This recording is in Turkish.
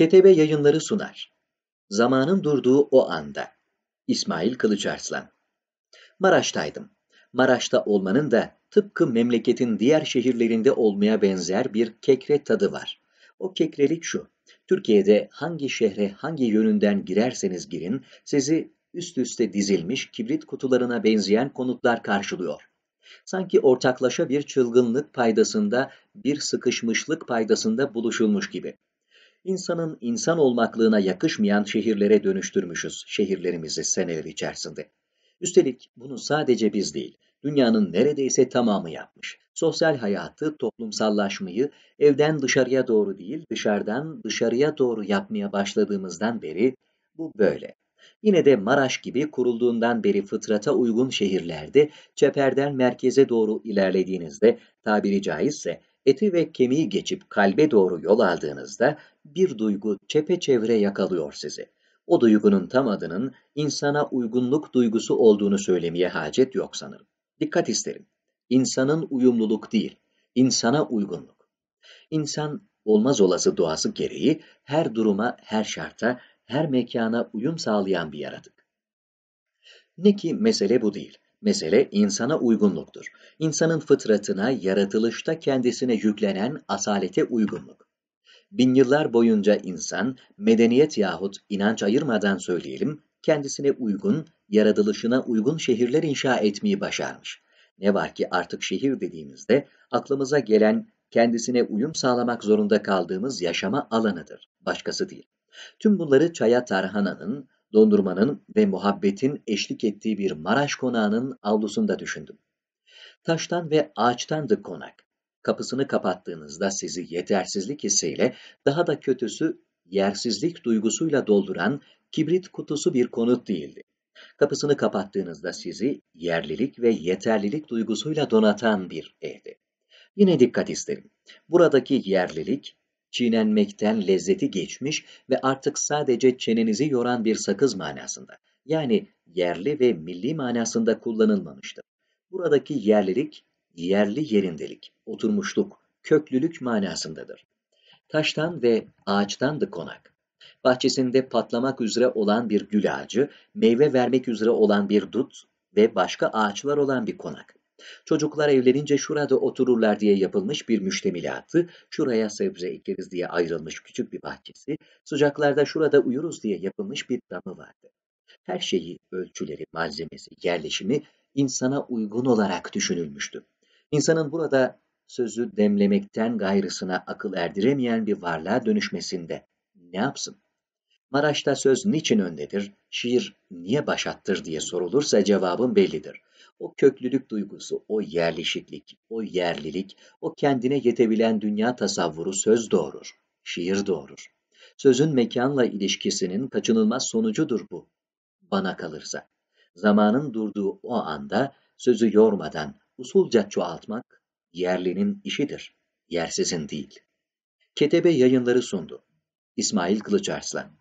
Ketebe yayınları sunar. Zamanın durduğu o anda. İsmail Kılıçarslan. Maraş'taydım. Maraş'ta olmanın da tıpkı memleketin diğer şehirlerinde olmaya benzer bir kekre tadı var. O kekrelik şu. Türkiye'de hangi şehre hangi yönünden girerseniz girin sizi üst üste dizilmiş kibrit kutularına benzeyen konutlar karşılıyor. Sanki ortaklaşa bir çılgınlık paydasında, bir sıkışmışlık paydasında buluşulmuş gibi insanın insan olmaklığına yakışmayan şehirlere dönüştürmüşüz şehirlerimizi seneler içerisinde. Üstelik bunu sadece biz değil, dünyanın neredeyse tamamı yapmış. Sosyal hayatı, toplumsallaşmayı evden dışarıya doğru değil, dışarıdan dışarıya doğru yapmaya başladığımızdan beri bu böyle. Yine de Maraş gibi kurulduğundan beri fıtrata uygun şehirlerde çeperden merkeze doğru ilerlediğinizde tabiri caizse eti ve kemiği geçip kalbe doğru yol aldığınızda bir duygu çepeçevre yakalıyor sizi. O duygunun tam adının insana uygunluk duygusu olduğunu söylemeye hacet yok sanırım. Dikkat isterim. İnsanın uyumluluk değil, insana uygunluk. İnsan olmaz olası doğası gereği her duruma, her şarta, her mekana uyum sağlayan bir yaratık. Ne ki mesele bu değil. Mesele insana uygunluktur. İnsanın fıtratına, yaratılışta kendisine yüklenen asalete uygunluk. Bin yıllar boyunca insan, medeniyet yahut inanç ayırmadan söyleyelim, kendisine uygun, yaratılışına uygun şehirler inşa etmeyi başarmış. Ne var ki artık şehir dediğimizde aklımıza gelen kendisine uyum sağlamak zorunda kaldığımız yaşama alanıdır, başkası değil. Tüm bunları çaya tarhananın, Dondurmanın ve muhabbetin eşlik ettiği bir Maraş konağının avlusunda düşündüm. Taştan ve ağaçtandı konak. Kapısını kapattığınızda sizi yetersizlik hissiyle, daha da kötüsü yersizlik duygusuyla dolduran kibrit kutusu bir konut değildi. Kapısını kapattığınızda sizi yerlilik ve yeterlilik duygusuyla donatan bir evdi. Yine dikkat isterim. Buradaki yerlilik, Çiğnenmekten lezzeti geçmiş ve artık sadece çenenizi yoran bir sakız manasında, yani yerli ve milli manasında kullanılmamıştır. Buradaki yerlilik, yerli yerindelik, oturmuşluk, köklülük manasındadır. Taştan ve ağaçtandı konak. Bahçesinde patlamak üzere olan bir gül ağacı, meyve vermek üzere olan bir dut ve başka ağaçlar olan bir konak. Çocuklar evlenince şurada otururlar diye yapılmış bir müştemilatı, şuraya sebze ekeriz diye ayrılmış küçük bir bahçesi, sıcaklarda şurada uyuruz diye yapılmış bir damı vardı. Her şeyi, ölçüleri, malzemesi, yerleşimi insana uygun olarak düşünülmüştü. İnsanın burada sözü demlemekten gayrısına akıl erdiremeyen bir varlığa dönüşmesinde ne yapsın? Maraş'ta söz niçin öndedir, şiir niye başattır diye sorulursa cevabın bellidir. O köklülük duygusu, o yerleşiklik, o yerlilik, o kendine yetebilen dünya tasavvuru söz doğurur, şiir doğurur. Sözün mekanla ilişkisinin kaçınılmaz sonucudur bu, bana kalırsa. Zamanın durduğu o anda sözü yormadan usulca çoğaltmak yerlinin işidir, yersizin değil. Ketebe yayınları sundu. İsmail Kılıçarslan